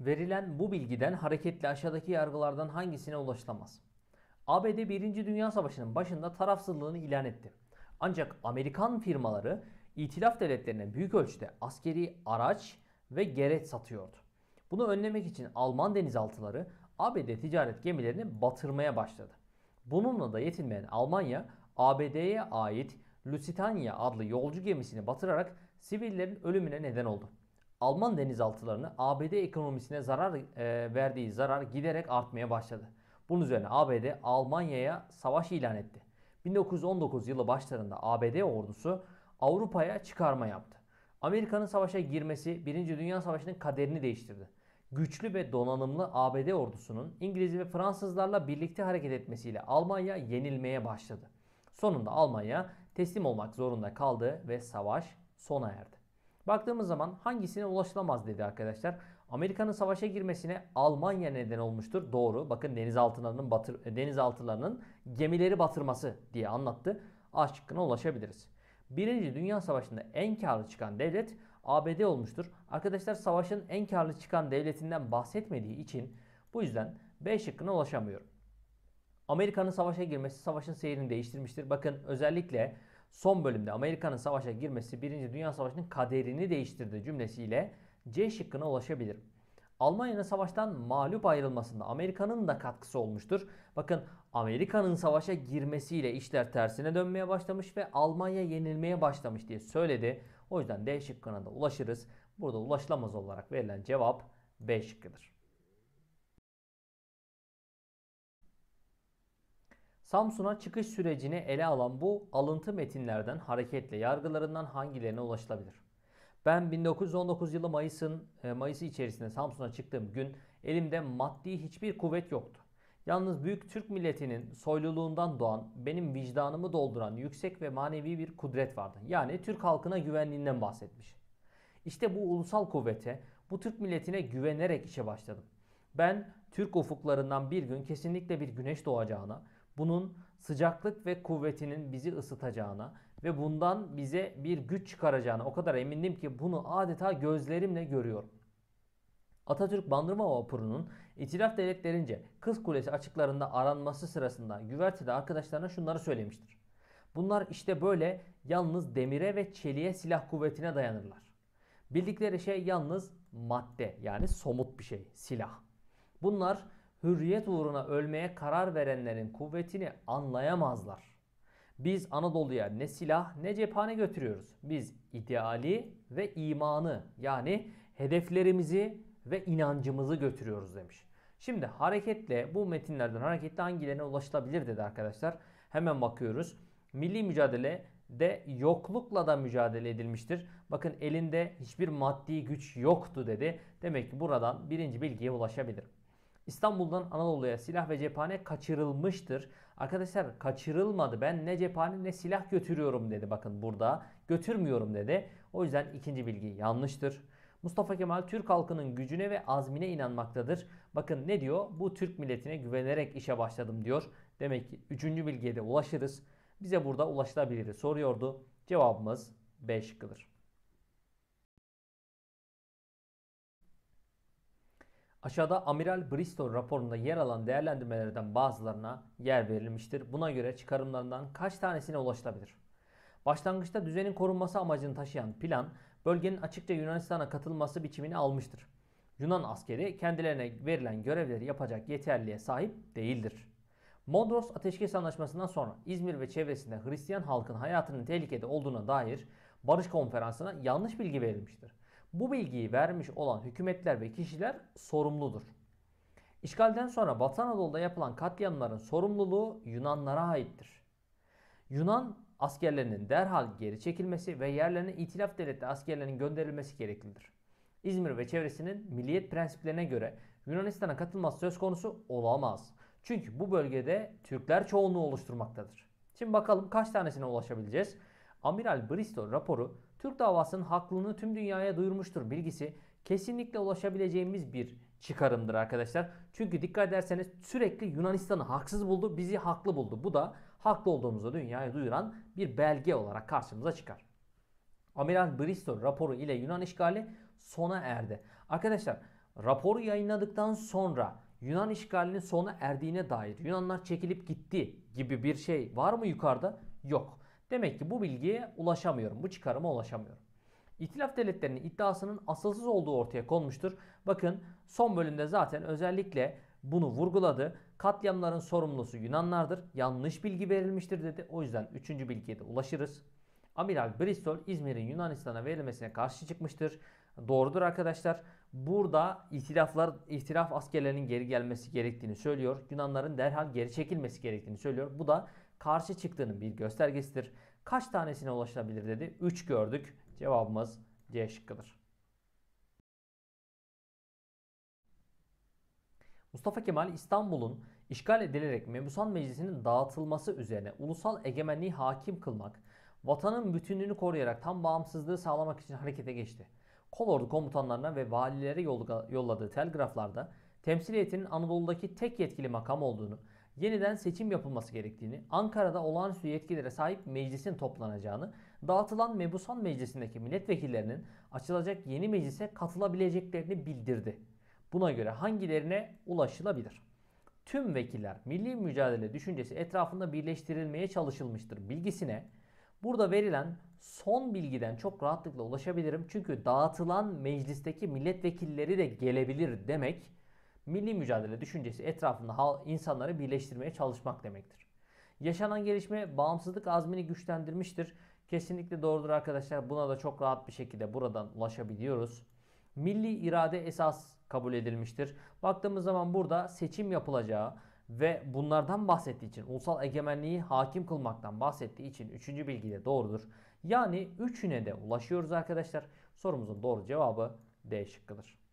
Verilen bu bilgiden hareketle aşağıdaki yargılardan hangisine ulaşılamaz? ABD 1. Dünya Savaşı'nın başında tarafsızlığını ilan etti. Ancak Amerikan firmaları itilaf devletlerine büyük ölçüde askeri araç ve gereç satıyordu. Bunu önlemek için Alman denizaltıları ABD ticaret gemilerini batırmaya başladı. Bununla da yetinmeyen Almanya, ABD'ye ait Lusitania adlı yolcu gemisini batırarak sivillerin ölümüne neden oldu. Alman denizaltılarını ABD ekonomisine zarar e, verdiği zarar giderek artmaya başladı. Bunun üzerine ABD Almanya'ya savaş ilan etti. 1919 yılı başlarında ABD ordusu Avrupa'ya çıkarma yaptı. Amerika'nın savaşa girmesi 1. Dünya Savaşı'nın kaderini değiştirdi. Güçlü ve donanımlı ABD ordusunun İngiliz ve Fransızlarla birlikte hareket etmesiyle Almanya yenilmeye başladı. Sonunda Almanya teslim olmak zorunda kaldı ve savaş sona erdi. Baktığımız zaman hangisine ulaşılamaz dedi arkadaşlar. Amerika'nın savaşa girmesine Almanya neden olmuştur. Doğru. Bakın denizaltılarının batır, e, denizaltılarının gemileri batırması diye anlattı. A şıkkına ulaşabiliriz. Birinci Dünya Savaşı'nda en karlı çıkan devlet ABD olmuştur. Arkadaşlar savaşın en karlı çıkan devletinden bahsetmediği için bu yüzden B şıkkına ulaşamıyorum. Amerika'nın savaşa girmesi savaşın seyrini değiştirmiştir. Bakın özellikle son bölümde Amerika'nın savaşa girmesi 1. Dünya Savaşı'nın kaderini değiştirdi cümlesiyle C şıkkına ulaşabilir. Almanya'nın savaştan mağlup ayrılmasında Amerika'nın da katkısı olmuştur. Bakın Amerika'nın savaşa girmesiyle işler tersine dönmeye başlamış ve Almanya yenilmeye başlamış diye söyledi. O yüzden D şıkkına da ulaşırız. Burada ulaşılamaz olarak verilen cevap B şıkkıdır. Samsun'a çıkış sürecini ele alan bu alıntı metinlerden hareketle yargılarından hangilerine ulaşılabilir? Ben 1919 yılı Mayıs'ın e, Mayıs'ı içerisinde Samsun'a çıktığım gün elimde maddi hiçbir kuvvet yoktu. Yalnız büyük Türk milletinin soyluluğundan doğan, benim vicdanımı dolduran yüksek ve manevi bir kudret vardı. Yani Türk halkına güvenliğinden bahsetmiş. İşte bu ulusal kuvvete, bu Türk milletine güvenerek işe başladım. Ben Türk ufuklarından bir gün kesinlikle bir güneş doğacağına, bunun sıcaklık ve kuvvetinin bizi ısıtacağına ve bundan bize bir güç çıkaracağına o kadar emindim ki bunu adeta gözlerimle görüyorum. Atatürk Bandırma Vapuru'nun İtilaf Devletlerince Kız Kulesi açıklarında aranması sırasında güvertede arkadaşlarına şunları söylemiştir. Bunlar işte böyle yalnız demire ve çeliğe silah kuvvetine dayanırlar. Bildikleri şey yalnız madde yani somut bir şey, silah. Bunlar hürriyet uğruna ölmeye karar verenlerin kuvvetini anlayamazlar. Biz Anadolu'ya ne silah ne cephane götürüyoruz. Biz ideali ve imanı yani hedeflerimizi ve inancımızı götürüyoruz demiş. Şimdi hareketle bu metinlerden hareketle hangilerine ulaşılabilir dedi arkadaşlar. Hemen bakıyoruz. Milli mücadele de yoklukla da mücadele edilmiştir. Bakın elinde hiçbir maddi güç yoktu dedi. Demek ki buradan birinci bilgiye ulaşabilir. İstanbul'dan Anadolu'ya silah ve cephane kaçırılmıştır. Arkadaşlar kaçırılmadı. Ben ne cephane ne silah götürüyorum dedi. Bakın burada götürmüyorum dedi. O yüzden ikinci bilgi yanlıştır. Mustafa Kemal Türk halkının gücüne ve azmine inanmaktadır. Bakın ne diyor? Bu Türk milletine güvenerek işe başladım diyor. Demek ki üçüncü bilgiye de ulaşırız. Bize burada ulaşılabilir soruyordu. Cevabımız B şıkkıdır. Aşağıda Amiral Bristol raporunda yer alan değerlendirmelerden bazılarına yer verilmiştir. Buna göre çıkarımlarından kaç tanesine ulaşılabilir? Başlangıçta düzenin korunması amacını taşıyan plan, bölgenin açıkça Yunanistan'a katılması biçimini almıştır. Yunan askeri kendilerine verilen görevleri yapacak yeterliğe sahip değildir. Mondros Ateşkes Anlaşması'ndan sonra İzmir ve çevresinde Hristiyan halkın hayatının tehlikede olduğuna dair barış konferansına yanlış bilgi verilmiştir. Bu bilgiyi vermiş olan hükümetler ve kişiler sorumludur. İşgalden sonra Batı Anadolu'da yapılan katliamların sorumluluğu Yunanlara aittir. Yunan askerlerinin derhal geri çekilmesi ve yerlerine itilaf devleti askerlerinin gönderilmesi gereklidir. İzmir ve çevresinin milliyet prensiplerine göre Yunanistan'a katılması söz konusu olamaz. Çünkü bu bölgede Türkler çoğunluğu oluşturmaktadır. Şimdi bakalım kaç tanesine ulaşabileceğiz. Amiral Bristol raporu Türk davasının haklılığını tüm dünyaya duyurmuştur bilgisi kesinlikle ulaşabileceğimiz bir çıkarımdır arkadaşlar. Çünkü dikkat ederseniz sürekli Yunanistan'ı haksız buldu, bizi haklı buldu. Bu da haklı olduğumuzu dünyaya duyuran bir belge olarak karşımıza çıkar. Amiral Bristol raporu ile Yunan işgali sona erdi. Arkadaşlar raporu yayınladıktan sonra Yunan işgalinin sona erdiğine dair Yunanlar çekilip gitti gibi bir şey var mı yukarıda? Yok. Demek ki bu bilgiye ulaşamıyorum. Bu çıkarıma ulaşamıyorum. İtilaf devletlerinin iddiasının asılsız olduğu ortaya konmuştur. Bakın son bölümde zaten özellikle bunu vurguladı. Katliamların sorumlusu Yunanlardır. Yanlış bilgi verilmiştir dedi. O yüzden 3. bilgiye de ulaşırız. Amiral Bristol İzmir'in Yunanistan'a verilmesine karşı çıkmıştır. Doğrudur arkadaşlar. Burada itilaflar, itilaf askerlerinin geri gelmesi gerektiğini söylüyor. Yunanların derhal geri çekilmesi gerektiğini söylüyor. Bu da karşı çıktığının bir göstergesidir. Kaç tanesine ulaşabilir dedi. 3 gördük. Cevabımız C şıkkıdır. Mustafa Kemal İstanbul'un işgal edilerek Mebusan Meclisi'nin dağıtılması üzerine ulusal egemenliği hakim kılmak, vatanın bütünlüğünü koruyarak tam bağımsızlığı sağlamak için harekete geçti. Kolordu komutanlarına ve valilere yolladığı telgraflarda temsiliyetinin Anadolu'daki tek yetkili makam olduğunu, yeniden seçim yapılması gerektiğini, Ankara'da olağanüstü yetkilere sahip meclisin toplanacağını, dağıtılan Mebusan Meclisi'ndeki milletvekillerinin açılacak yeni meclise katılabileceklerini bildirdi. Buna göre hangilerine ulaşılabilir? Tüm vekiller milli mücadele düşüncesi etrafında birleştirilmeye çalışılmıştır bilgisine burada verilen son bilgiden çok rahatlıkla ulaşabilirim. Çünkü dağıtılan meclisteki milletvekilleri de gelebilir demek milli mücadele düşüncesi etrafında insanları birleştirmeye çalışmak demektir. Yaşanan gelişme bağımsızlık azmini güçlendirmiştir. Kesinlikle doğrudur arkadaşlar. Buna da çok rahat bir şekilde buradan ulaşabiliyoruz. Milli irade esas kabul edilmiştir. Baktığımız zaman burada seçim yapılacağı ve bunlardan bahsettiği için ulusal egemenliği hakim kılmaktan bahsettiği için 3. bilgi de doğrudur. Yani üçüne de ulaşıyoruz arkadaşlar. Sorumuzun doğru cevabı D şıkkıdır.